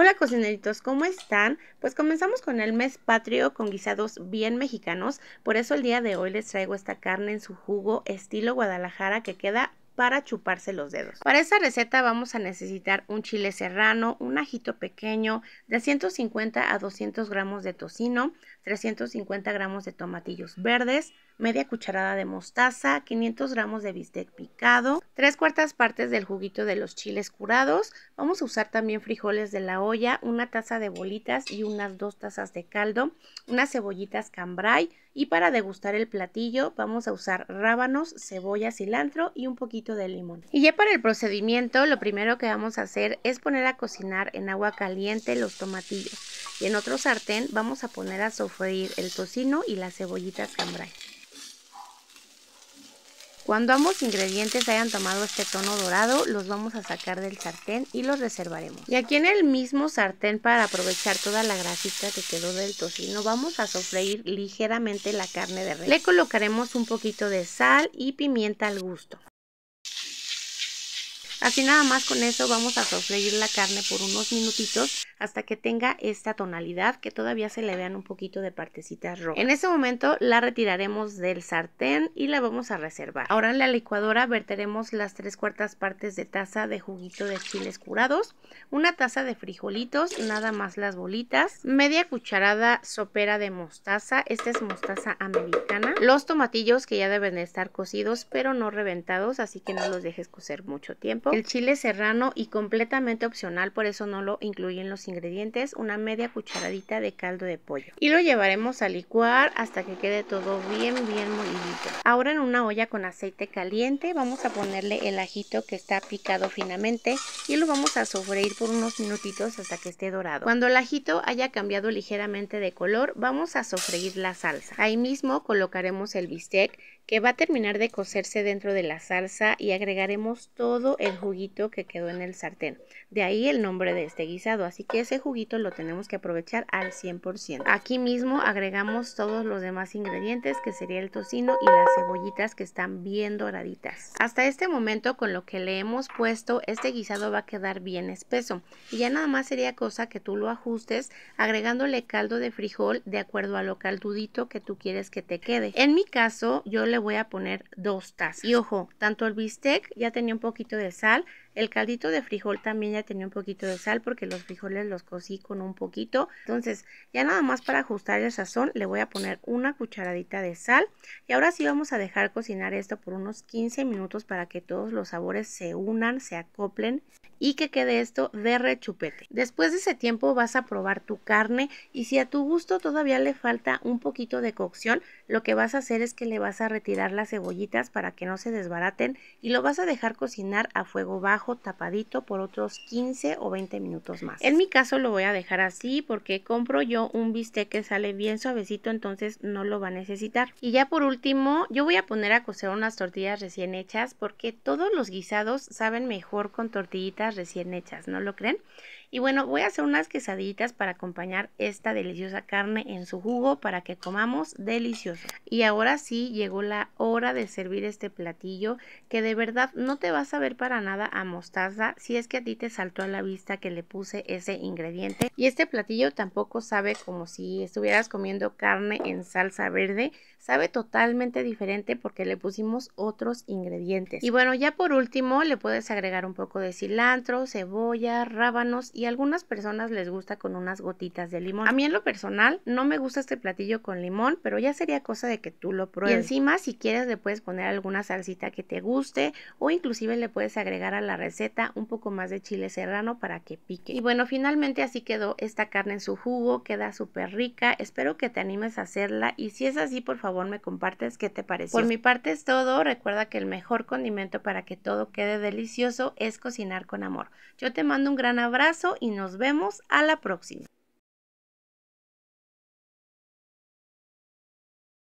Hola cocineritos, ¿cómo están? Pues comenzamos con el mes patrio con guisados bien mexicanos, por eso el día de hoy les traigo esta carne en su jugo estilo Guadalajara que queda para chuparse los dedos. Para esta receta vamos a necesitar un chile serrano, un ajito pequeño, de 150 a 200 gramos de tocino, 350 gramos de tomatillos verdes, media cucharada de mostaza, 500 gramos de bistec picado, tres cuartas partes del juguito de los chiles curados. Vamos a usar también frijoles de la olla, una taza de bolitas y unas dos tazas de caldo, unas cebollitas cambray y para degustar el platillo vamos a usar rábanos, cebolla, cilantro y un poquito de limón. Y ya para el procedimiento lo primero que vamos a hacer es poner a cocinar en agua caliente los tomatillos y en otro sartén vamos a poner a sofreír el tocino y las cebollitas cambray. Cuando ambos ingredientes hayan tomado este tono dorado, los vamos a sacar del sartén y los reservaremos. Y aquí en el mismo sartén, para aprovechar toda la grasita que quedó del tocino, vamos a sofreír ligeramente la carne de res. Le colocaremos un poquito de sal y pimienta al gusto. Así nada más con eso vamos a sofreír la carne por unos minutitos hasta que tenga esta tonalidad que todavía se le vean un poquito de partecitas rojas. En ese momento la retiraremos del sartén y la vamos a reservar. Ahora en la licuadora verteremos las tres cuartas partes de taza de juguito de chiles curados, una taza de frijolitos, nada más las bolitas, media cucharada sopera de mostaza, esta es mostaza americana, los tomatillos que ya deben estar cocidos pero no reventados así que no los dejes cocer mucho tiempo el chile serrano y completamente opcional, por eso no lo incluyen los ingredientes, una media cucharadita de caldo de pollo. Y lo llevaremos a licuar hasta que quede todo bien, bien molido. Ahora en una olla con aceite caliente vamos a ponerle el ajito que está picado finamente y lo vamos a sofreír por unos minutitos hasta que esté dorado. Cuando el ajito haya cambiado ligeramente de color vamos a sofreír la salsa. Ahí mismo colocaremos el bistec que va a terminar de cocerse dentro de la salsa y agregaremos todo el juguito que quedó en el sartén. De ahí el nombre de este guisado, así que ese juguito lo tenemos que aprovechar al 100%. Aquí mismo agregamos todos los demás ingredientes que sería el tocino y la cebollitas que están bien doraditas. Hasta este momento con lo que le hemos puesto este guisado va a quedar bien espeso y ya nada más sería cosa que tú lo ajustes agregándole caldo de frijol de acuerdo a lo caldudito que tú quieres que te quede. En mi caso yo le voy a poner dos tazas y ojo, tanto el bistec ya tenía un poquito de sal el caldito de frijol también ya tenía un poquito de sal porque los frijoles los cocí con un poquito. Entonces ya nada más para ajustar el sazón le voy a poner una cucharadita de sal. Y ahora sí vamos a dejar cocinar esto por unos 15 minutos para que todos los sabores se unan, se acoplen y que quede esto de rechupete. Después de ese tiempo vas a probar tu carne y si a tu gusto todavía le falta un poquito de cocción, lo que vas a hacer es que le vas a retirar las cebollitas para que no se desbaraten y lo vas a dejar cocinar a fuego bajo tapadito por otros 15 o 20 minutos más. En mi caso lo voy a dejar así porque compro yo un bistec que sale bien suavecito, entonces no lo va a necesitar. Y ya por último, yo voy a poner a cocer unas tortillas recién hechas porque todos los guisados saben mejor con tortillitas recién hechas, ¿no lo creen? Y bueno, voy a hacer unas quesaditas para acompañar esta deliciosa carne en su jugo para que comamos delicioso. Y ahora sí llegó la hora de servir este platillo que de verdad no te vas a ver para nada a mostaza si es que a ti te saltó a la vista que le puse ese ingrediente. Y este platillo tampoco sabe como si estuvieras comiendo carne en salsa verde, sabe totalmente diferente porque le pusimos otros ingredientes. Y bueno, ya por último le puedes agregar un poco de cilantro, cebolla, rábanos y a algunas personas les gusta con unas gotitas de limón. A mí en lo personal no me gusta este platillo con limón, pero ya sería cosa de que tú lo pruebes. Y encima si quieres le puedes poner alguna salsita que te guste o inclusive le puedes agregar a la receta un poco más de chile serrano para que pique. Y bueno, finalmente así quedó esta carne en su jugo, queda súper rica, espero que te animes a hacerla y si es así por favor me compartes qué te pareció. Por mi parte es todo, recuerda que el mejor condimento para que todo quede delicioso es cocinar con amor. Yo te mando un gran abrazo y nos vemos a la próxima.